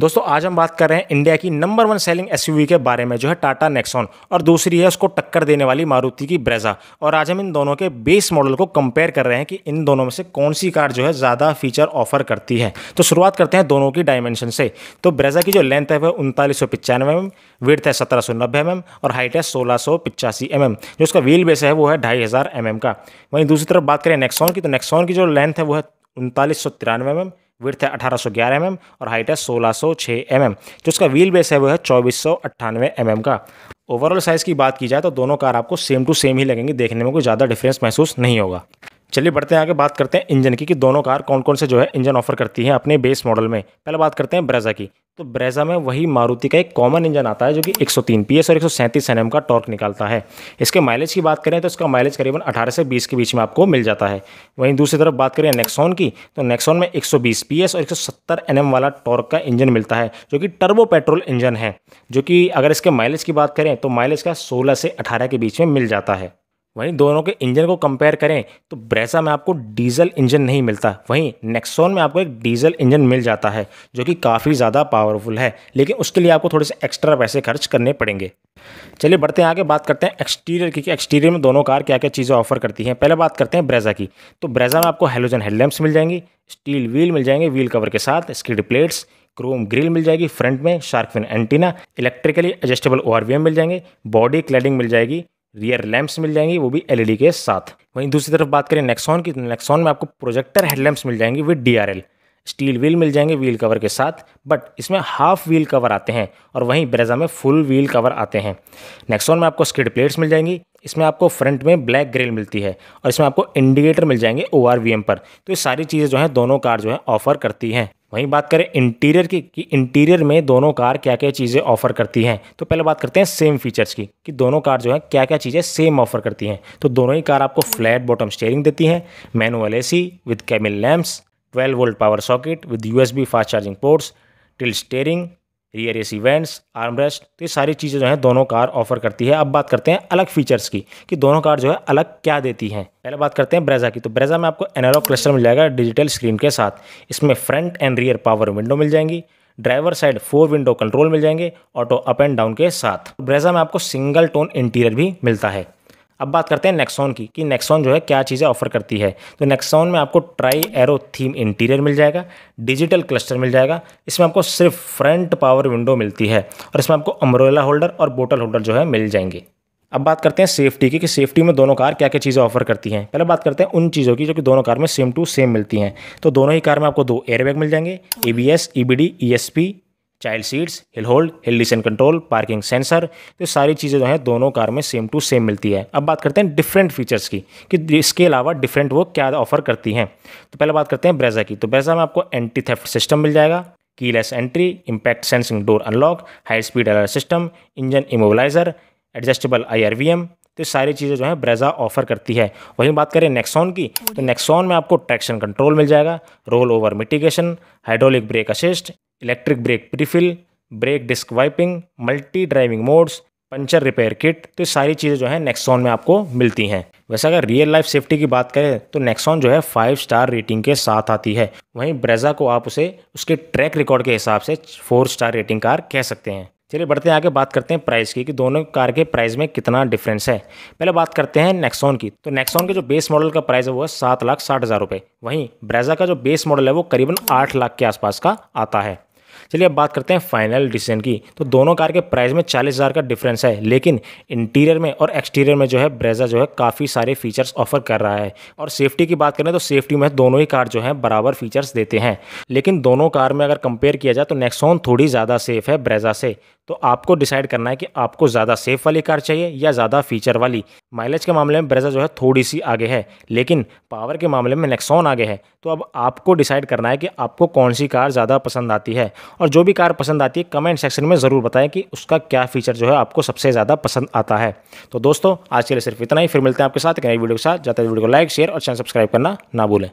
दोस्तों आज हम बात कर रहे हैं इंडिया की नंबर वन सेलिंग एसयूवी के बारे में जो है टाटा नेक्सॉन और दूसरी है उसको टक्कर देने वाली मारुति की ब्रेजा और आज हम इन दोनों के बेस मॉडल को कंपेयर कर रहे हैं कि इन दोनों में से कौन सी कार जो है ज़्यादा फीचर ऑफर करती है तो शुरुआत करते हैं दोनों की डायमेंशन से तो ब्रेजा की जो लेंथ है वह उनतालीस सौ पचानवे एम mm, विर्थ है सत्रह सौ नब्बे एम mm, और हाइट है सोलह सौ पचासी एम mm, एम जो उसका व्हील बेस है वो है ढाई हज़ार एम एम का वहीं दूसरी तरफ बात करें नेक्सॉन की तो नेक्सॉन की जो लेंथ है वो है उनतालीस सौ तिरानवे एम एम विर्थ है अठारह सौ ग्यारह एम एम और हाइट है सोलह सौ छः एम एम जो उसका व्हील बेस है वो है चौबीस सौ अट्ठानवे एम एम का ओवरऑल साइज़ की बात की जाए तो दोनों कार आपको सेम टू सेम ही लगेंगी देखने में कोई ज़्यादा डिफरेंस महसूस नहीं होगा चलिए बढ़ते हैं आगे बात करते हैं इंजन की कि दोनों कार कौन कौन से जो है इंजन ऑफर करती है अपने बेस मॉडल में पहले बात करते हैं ब्रेजा की तो ब्रेजा में वही मारुति का एक कॉमन इंजन आता है जो कि 103 पीएस और 137 सौ का टॉर्क निकालता है इसके माइलेज की बात करें तो इसका माइलेज करीबन 18 से 20 के बीच में आपको मिल जाता है वहीं दूसरी तरफ बात करें नेक्सॉन की तो नेक्सॉन में 120 पीएस और 170 सौ वाला टॉर्क का इंजन मिलता है जो कि टर्बो पेट्रोल इंजन है जो कि अगर इसके माइलेज की बात करें तो माइलेज का सोलह से अठारह के बीच में मिल जाता है वहीं दोनों के इंजन को कंपेयर करें तो ब्रेसा में आपको डीजल इंजन नहीं मिलता वहीं नेक्सोन में आपको एक डीजल इंजन मिल जाता है जो कि काफ़ी ज़्यादा पावरफुल है लेकिन उसके लिए आपको थोड़े से एक्स्ट्रा पैसे खर्च करने पड़ेंगे चलिए बढ़ते हैं आगे बात करते हैं एक्सटीरियर की एक्सटीरियर में दोनों कार क्या क्या चीज़ें ऑफर करती हैं पहले बात करते हैं ब्रेजा की तो ब्रेजा में आपको हेलोजन हेडलैम्प्स मिल जाएंगी स्टील व्हील मिल जाएंगे व्हील कवर के साथ स्किड प्लेट्स क्रोम ग्रिल मिल जाएगी फ्रंट में शार्कविन एंटीना इलेक्ट्रिकली एडजस्टेबल ओ मिल जाएंगे बॉडी क्लैडिंग मिल जाएगी रियर लैंप्स मिल जाएंगी वो भी एलईडी e के साथ वहीं दूसरी तरफ बात करें नेक्सॉन की तो नेक्सॉन में आपको प्रोजेक्टर हेडलैम्प्स मिल जाएंगे विद डी स्टील व्हील मिल जाएंगे व्हील कवर के साथ बट इसमें हाफ व्हील कवर आते हैं और वहीं ब्रेजा में फुल व्हील कवर आते हैं नेक्सॉन में आपको स्किड प्लेट्स मिल जाएंगी इसमें आपको फ्रंट में ब्लैक ग्रिल मिलती है और इसमें आपको इंडिकेटर मिल जाएंगे ओ पर तो ये सारी चीज़ें जो हैं दोनों कार जो है ऑफर करती हैं वहीं बात करें इंटीरियर की कि इंटीरियर में दोनों कार क्या क्या चीज़ें ऑफर करती हैं तो पहले बात करते हैं सेम फीचर्स की कि दोनों कार जो है क्या क्या चीज़ें सेम ऑफर करती हैं तो दोनों ही कार आपको फ्लैट बॉटम स्टेयरिंग देती हैं मैनुअल एसी विद कैमिल lamps 12 volt power socket with USB fast charging ports tilt steering rear AC vents armrest तो ये सारी चीज़ें जो हैं दोनों कार ऑफर करती है अब बात करते हैं अलग फीचर्स की कि दोनों कार जो है अलग क्या देती हैं पहले बात करते हैं ब्रेजा की तो ब्रेजा में आपको एनालॉग क्लस्टर मिल जाएगा डिजिटल स्क्रीन के साथ इसमें front and rear power window मिल जाएंगी driver side four window control मिल जाएंगे ऑटो अप एंड डाउन के साथ ब्रेजा में आपको सिंगल टोन इंटीरियर भी मिलता है अब बात करते हैं नेक्सॉन की कि नेक्सॉन जो है क्या चीज़ें ऑफर करती है तो नेक्सॉन में आपको ट्राई एरो थीम इंटीरियर मिल जाएगा डिजिटल क्लस्टर मिल जाएगा इसमें आपको सिर्फ फ्रंट पावर विंडो मिलती है और इसमें आपको अम्ब्रोला होल्डर और बोटल होल्डर जो है मिल जाएंगे अब बात करते हैं सेफ्टी की कि सेफ्टी में दोनों कार क्या क्या चीज़ें ऑफर करती हैं पहले बात करते हैं उन चीज़ों की जो कि दोनों कार में सेम टू सेम मिलती हैं तो दोनों ही कार में आपको दो एयरबैग मिल जाएंगे A B S E B D E S P child seats hill hold hill descent control parking sensor तो सारी चीज़ें जो हैं दोनों कार में सेम टू सेम मिलती है अब बात करते हैं डिफरेंट फीचर्स की कि इसके अलावा डिफरेंट वो क्या ऑफर करती हैं तो पहले बात करते हैं ब्रेजा की तो ब्रेजा में आपको एंटी थेफ्ट सिस्टम मिल जाएगा keyless entry impact sensing door unlock high speed alert system engine immobiliser adjustable I R V M तो सारी चीज़ें जो है ब्रेजा ऑफर करती है वहीं बात करें नेक्सॉन की तो नेक्सॉन में आपको ट्रैक्शन कंट्रोल मिल जाएगा rollover mitigation hydraulic brake assist electric brake prefill brake disc wiping multi driving modes puncture repair kit तो ये सारी चीज़ें जो है नेक्सॉन में आपको मिलती हैं वैसे अगर रियल लाइफ सेफ्टी की बात करें तो नेक्सॉन जो है फाइव स्टार रेटिंग के साथ आती है वहीं ब्रेजा को आप उसे उसके ट्रैक रिकॉर्ड के हिसाब से फोर स्टार रेटिंग कार कह सकते हैं चलिए बढ़ते हैं आगे बात करते हैं प्राइस की कि दोनों कार के प्राइस में कितना डिफरेंस है पहले बात करते हैं नेक्सॉन की तो नेक्सॉन के जो बेस मॉडल का प्राइस है वो है सात लाख साठ हज़ार रुपये वहीं ब्रेजा का जो बेस मॉडल है वो करीबन आठ लाख के आसपास का आता है चलिए अब बात करते हैं फाइनल डिसीजन की तो दोनों कार के प्राइस में चालीस हज़ार का डिफरेंस है लेकिन इंटीरियर में और एक्सटीरियर में जो है ब्रेजा जो है काफ़ी सारे फीचर्स ऑफर कर रहा है और सेफ्टी की बात करें तो सेफ्टी में दोनों ही कार जो है बराबर फीचर्स देते हैं लेकिन दोनों कार में अगर कंपेयर किया जाए तो नेक्सोन थोड़ी ज़्यादा सेफ है ब्रेजा से तो आपको डिसाइड करना है कि आपको ज़्यादा सेफ वाली कार चाहिए या ज़्यादा फीचर वाली माइलेज के मामले में ब्रेजा जो है थोड़ी सी आगे है लेकिन पावर के मामले में नेक्सॉन आगे है तो अब आपको डिसाइड करना है कि आपको कौन सी कार ज़्यादा पसंद आती है और जो भी कार पसंद आती है कमेंट सेक्शन में ज़रूर बताएं कि उसका क्या फीचर जो है आपको सबसे ज़्यादा पसंद आता है तो दोस्तों आज के लिए सिर्फ इतना ही फिर मिलते हैं आपके साथ एक नई वीडियो के साथ जाते वीडियो को लाइक शेयर और चैनल सब्सक्राइब करना ना भूलें